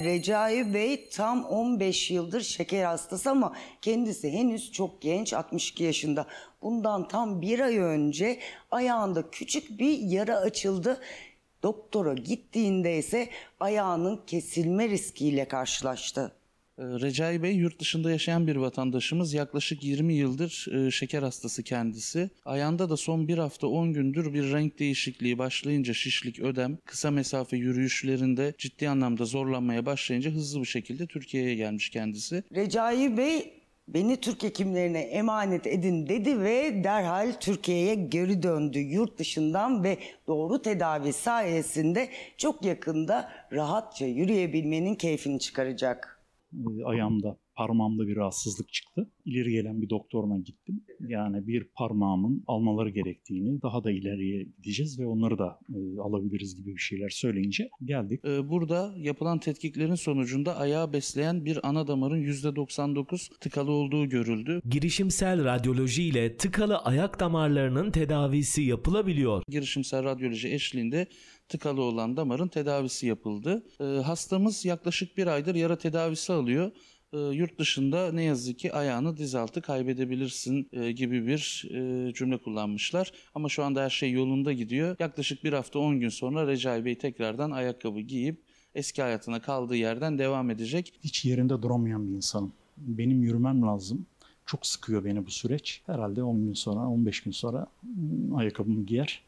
Recai Bey tam 15 yıldır şeker hastası ama kendisi henüz çok genç 62 yaşında. Bundan tam bir ay önce ayağında küçük bir yara açıldı. Doktora gittiğinde ise ayağının kesilme riskiyle karşılaştı. Ee, Recai Bey yurt dışında yaşayan bir vatandaşımız yaklaşık 20 yıldır e, şeker hastası kendisi. Ayağında da son bir hafta 10 gündür bir renk değişikliği başlayınca şişlik ödem, kısa mesafe yürüyüşlerinde ciddi anlamda zorlanmaya başlayınca hızlı bir şekilde Türkiye'ye gelmiş kendisi. Recai Bey beni Türk hekimlerine emanet edin dedi ve derhal Türkiye'ye geri döndü yurt dışından ve doğru tedavi sayesinde çok yakında rahatça yürüyebilmenin keyfini çıkaracak e, ayağımda parmağımda bir rahatsızlık çıktı. İleri gelen bir doktoruma gittim. Yani bir parmağımın almaları gerektiğini, daha da ileriye gideceğiz ve onları da e, alabiliriz gibi bir şeyler söyleyince geldik. E, burada yapılan tetkiklerin sonucunda ayağı besleyen bir ana damarın %99 tıkalı olduğu görüldü. Girişimsel radyoloji ile tıkalı ayak damarlarının tedavisi yapılabiliyor. Girişimsel radyoloji eşliğinde tıkalı olan damarın tedavisi yapıldı. E, hastamız yaklaşık bir aydır yara tedavisi alıyor e, yurt dışında ne yazık ki ayağını dizaltı kaybedebilirsin e, gibi bir e, cümle kullanmışlar. Ama şu anda her şey yolunda gidiyor. Yaklaşık bir hafta 10 gün sonra Recai Bey tekrardan ayakkabı giyip eski hayatına kaldığı yerden devam edecek. Hiç yerinde duramayan bir insanım. Benim yürümem lazım. Çok sıkıyor beni bu süreç. Herhalde 10 gün sonra, 15 gün sonra hmm, ayakkabımı giyer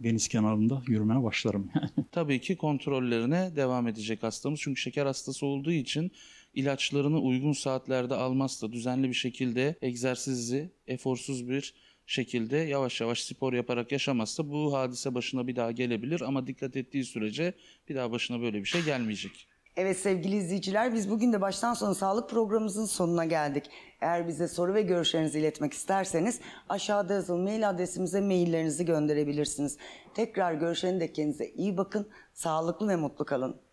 deniz kenarında yürümeye başlarım Tabii ki kontrollerine devam edecek hastamız. Çünkü şeker hastası olduğu için ilaçlarını uygun saatlerde almazsa düzenli bir şekilde egzersizi eforsuz bir şekilde yavaş yavaş spor yaparak yaşamazsa bu hadise başına bir daha gelebilir ama dikkat ettiği sürece bir daha başına böyle bir şey gelmeyecek. Evet sevgili izleyiciler biz bugün de baştan sona sağlık programımızın sonuna geldik. Eğer bize soru ve görüşlerinizi iletmek isterseniz aşağıda yazılı mail adresimize maillerinizi gönderebilirsiniz. Tekrar görüşene dek kendinize iyi bakın, sağlıklı ve mutlu kalın.